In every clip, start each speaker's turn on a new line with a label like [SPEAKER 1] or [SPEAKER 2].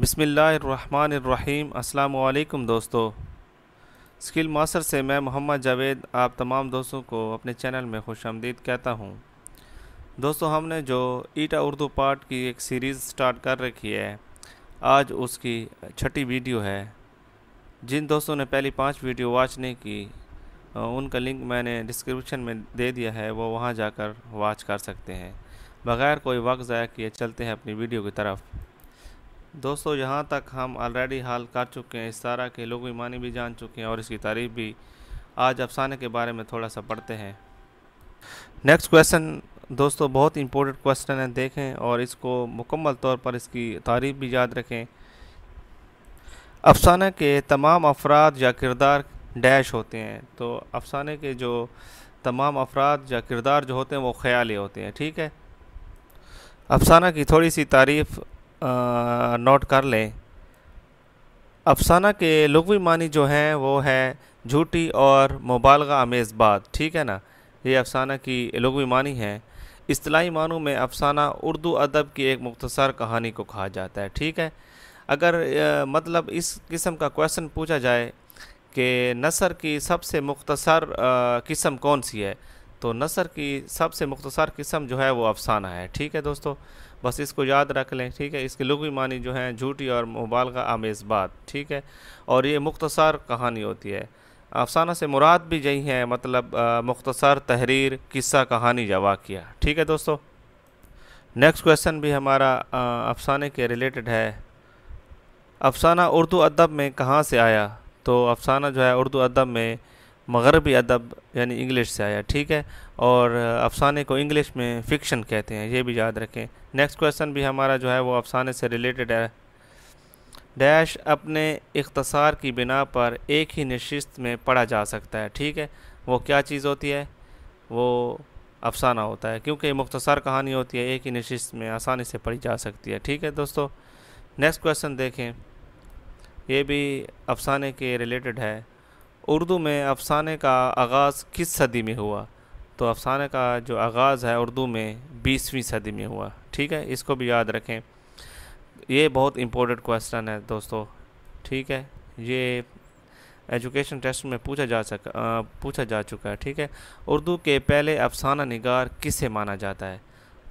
[SPEAKER 1] बिसमीम् अल्लाम दोस्तों skill master से मैं मोहम्मद जावेद आप तमाम दोस्तों को अपने चैनल में खुश आमदीद कहता हूँ दोस्तों हमने जो ईटा उर्दू पार्ट की एक सीरीज़ स्टार्ट कर रखी है आज उसकी छठी वीडियो है जिन दोस्तों ने पहली पांच वीडियो वाच नहीं की उनका लिंक मैंने डिस्क्रिप्शन में दे दिया है वो वहाँ जाकर वाच कर सकते हैं बग़ैर कोई वक्त ज़ाया किए चलते हैं अपनी वीडियो की तरफ दोस्तों यहाँ तक हम ऑलरेडी हाल कर चुके हैं इस तारा के लोग ईमानी भी जान चुके हैं और इसकी तारीफ भी आज अफसाने के बारे में थोड़ा सा पढ़ते हैं नेक्स्ट क्वेश्चन दोस्तों बहुत इंपॉर्टेंट क्वेश्चन है देखें और इसको मुकम्मल तौर पर इसकी तारीफ भी याद रखें अफसाना के तमाम अफराद या किरदार डैश होते हैं तो अफसाने के जो तमाम अफराद या किरदार जो होते हैं वो ख्याली होते हैं ठीक है अफसाना की थोड़ी सी तारीफ़ नोट कर लें अफसाना के लगवी मानी जो हैं वो है झूठी और मुबालगा आमेज़ बात ठीक है ना ये अफसाना की लगवी मानी है असलाही मानों में अफसाना उर्दू अदब की एक मुख्तसर कहानी को कहा जाता है ठीक है अगर आ, मतलब इस किस्म का क्वेश्चन पूछा जाए कि नसर की सबसे मुख्तसर किस्म कौन सी है तो नसर की सबसे मुख्तसर किस्म जो है वो अफसाना है ठीक है दोस्तों बस इसको याद रख लें ठीक है इसके लुगी मानी जो हैं झूठी और मोबाल का आमेज़ बात ठीक है और ये मुख्तसर कहानी होती है अफसाना से मुराद भी यही है मतलब मुख्तसर तहरीर किस्सा कहानी या किया ठीक है दोस्तों नेक्स्ट क्वेश्चन भी हमारा अफसाने के रिलेटेड है अफसाना उर्दू अदब में कहाँ से आया तो अफसाना जो है उर्दू अदब में मगरबी अदब यानी इंग्लिश से आया ठीक है और अफसाने को इंग्लिश में फ़िक्शन कहते हैं ये भी याद रखें नेक्स्ट क्वेश्चन भी हमारा जो है वो अफसाने से रिलेटेड है डैश अपने इख्तसार की बिना पर एक ही नशस्त में पढ़ा जा सकता है ठीक है वो क्या चीज़ होती है वो अफसाना होता है क्योंकि मुख्तसर कहानी होती है एक ही नशस्त में आसानी से पढ़ी जा सकती है ठीक है दोस्तों नेक्स्ट क्वेश्चन देखें ये भी अफसाने के रिलेटेड है उर्दू में अफसाने का आगाज़ किस सदी में हुआ तो अफसाने का जो आगाज़ है उर्दू में बीसवीं सदी में हुआ ठीक है इसको भी याद रखें ये बहुत इम्पोर्टेंट क्वेश्चन है दोस्तों ठीक है ये एजुकेशन टेस्ट में पूछा जा सक पूछा जा चुका है ठीक है उर्दू के पहले अफसाना निगार किसे माना जाता है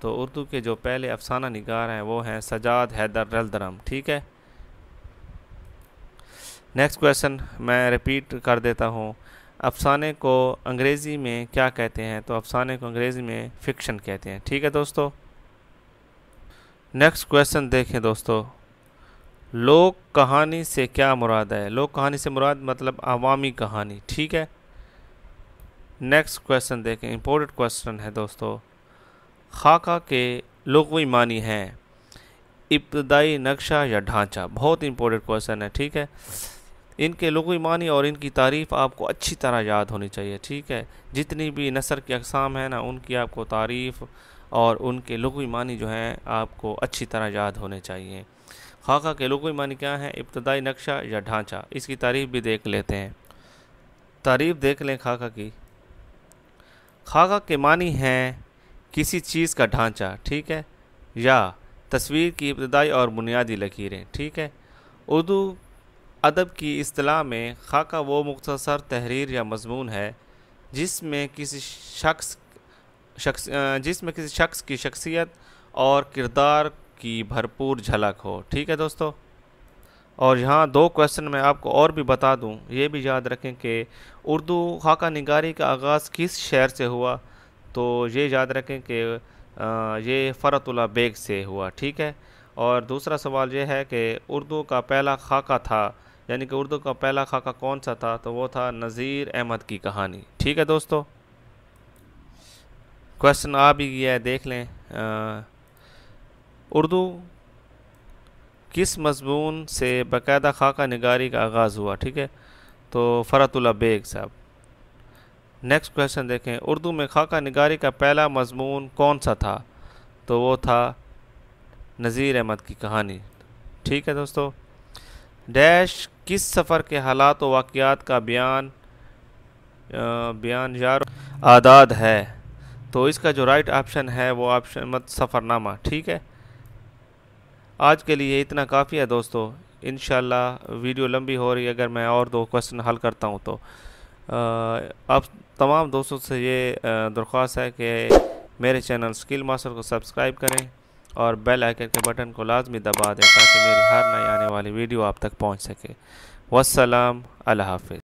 [SPEAKER 1] तो उर्दू के जो पहले अफसाना निगार हैं वो हैं सजाद हैदर रलदरम ठीक है नेक्स्ट क्वेश्चन मैं रिपीट कर देता हूँ अफसाने को अंग्रेज़ी में क्या कहते हैं तो अफसाने को अंग्रेज़ी में फ़िक्शन कहते हैं ठीक है दोस्तों नेक्स्ट क्वेश्चन देखें दोस्तों लोक कहानी से क्या मुराद है लोक कहानी से मुराद मतलब आवामी कहानी ठीक है नेक्स्ट क्वेश्चन देखें इम्पोर्टेंट क्वेश्चन है दोस्तों खाका के लुगवी मानी हैं इब्तदाई नक्शा या ढांचा बहुत इम्पोर्टेंट क्वेश्चन है ठीक है इनके ईमानी और इनकी तारीफ़ आपको अच्छी तरह याद होनी चाहिए ठीक है जितनी भी नसर की अकसाम है ना उनकी आपको तारीफ़ और उनके ईमानी जो हैं आपको अच्छी तरह याद होने चाहिए खाका के ईमानी क्या हैं इब्तदाई नक्शा या ढांचा इसकी तारीफ भी देख लेते हैं तारीफ देख लें खाका की खाका के मानी हैं किसी चीज़ का ढांचा ठीक है या तस्वीर की इब्तदाई और बुनियादी लकीरें ठीक है उर्दू अदब की असलाह में खाका वो मुख्तसर तहरीर या मजमून है जिसमें किसी शख्स शख्स जिसमें किसी शख्स की शख्सियत और किरदार की भरपूर झलक हो ठीक है दोस्तों और यहाँ दो क्वेश्चन मैं आपको और भी बता दूँ ये भी याद रखें कि उर्दू खाका निगारी का आगाज़ किस शहर से हुआ तो ये याद रखें कि ये फ़रतुल्ला बेग से हुआ ठीक है और दूसरा सवाल यह है कि उर्दू का पहला खाका था यानी कि उर्दू का पहला खाका कौन सा था तो वो था नज़ीर अहमद की कहानी ठीक है दोस्तों क्वेश्चन आ भी गया है देख लें उर्दू किस मजमून से बाकायदा खाका निगारी का आगाज़ हुआ ठीक है तो फ़रतुल्ला बेग साहब नेक्स्ट क्वेश्चन देखें उर्दू में खाका निगारी का पहला मजमून कौन सा था तो वो था नज़ीर अहमद की कहानी ठीक है दोस्तों डैश किस सफ़र के हालात व वाक़ात का बयान बयान यार आदाद है तो इसका जो राइट ऑप्शन है वो ऑप्शन मत सफ़रनामा ठीक है आज के लिए इतना काफ़ी है दोस्तों इन वीडियो लंबी हो रही है अगर मैं और दो क्वेश्चन हल करता हूँ तो आप तमाम दोस्तों से ये दरख्वास्त है कि मेरे चैनल स्किल मास्टर को सब्सक्राइब करें और बेल आइकन के बटन को लाजमी दबा दें ताकि मेरी हर नई आने वाली वीडियो आप तक पहुँच सके वसलम अल्लाह